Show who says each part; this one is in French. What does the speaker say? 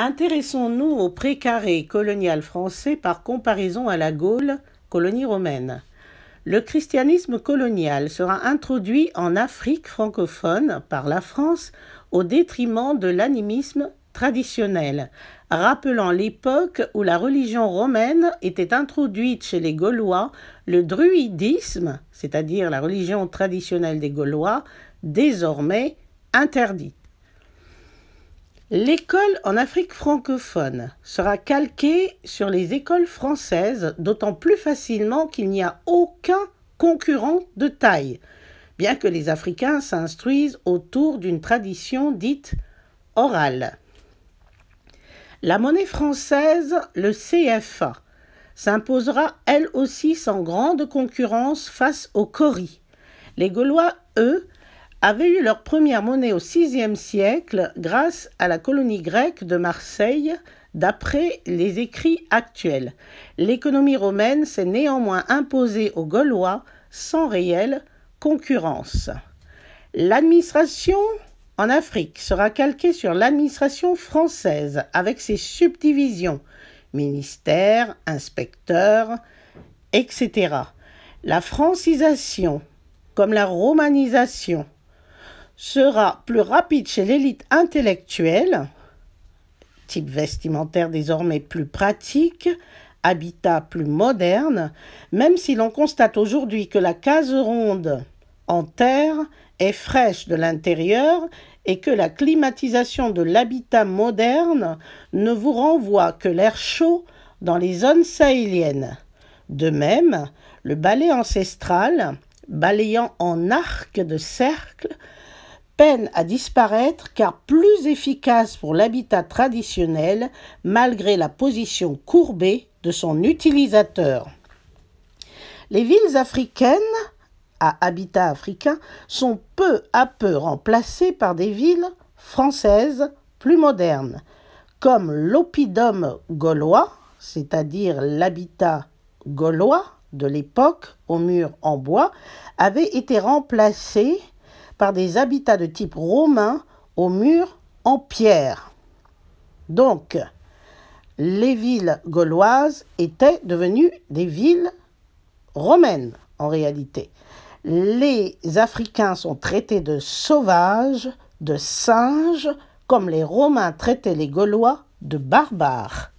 Speaker 1: Intéressons-nous au précaré colonial français par comparaison à la Gaule, colonie romaine. Le christianisme colonial sera introduit en Afrique francophone par la France au détriment de l'animisme traditionnel, rappelant l'époque où la religion romaine était introduite chez les Gaulois, le druidisme, c'est-à-dire la religion traditionnelle des Gaulois, désormais interdit. L'école en Afrique francophone sera calquée sur les écoles françaises, d'autant plus facilement qu'il n'y a aucun concurrent de taille, bien que les Africains s'instruisent autour d'une tradition dite orale. La monnaie française, le CFA, s'imposera elle aussi sans grande concurrence face aux CORI. Les Gaulois, eux, avaient eu leur première monnaie au VIe siècle grâce à la colonie grecque de Marseille, d'après les écrits actuels. L'économie romaine s'est néanmoins imposée aux Gaulois sans réelle concurrence. L'administration en Afrique sera calquée sur l'administration française avec ses subdivisions ministères, inspecteurs, etc. La francisation, comme la romanisation, sera plus rapide chez l'élite intellectuelle, type vestimentaire désormais plus pratique, habitat plus moderne, même si l'on constate aujourd'hui que la case ronde en terre est fraîche de l'intérieur et que la climatisation de l'habitat moderne ne vous renvoie que l'air chaud dans les zones sahéliennes. De même, le balai ancestral, balayant en arc de cercle, peine à disparaître car plus efficace pour l'habitat traditionnel malgré la position courbée de son utilisateur. Les villes africaines à habitat africain sont peu à peu remplacées par des villes françaises plus modernes, comme l'Opidum gaulois, c'est-à-dire l'habitat gaulois de l'époque aux murs en bois, avait été remplacé par des habitats de type romain aux murs en pierre. Donc, les villes gauloises étaient devenues des villes romaines en réalité. Les Africains sont traités de sauvages, de singes, comme les Romains traitaient les Gaulois de barbares.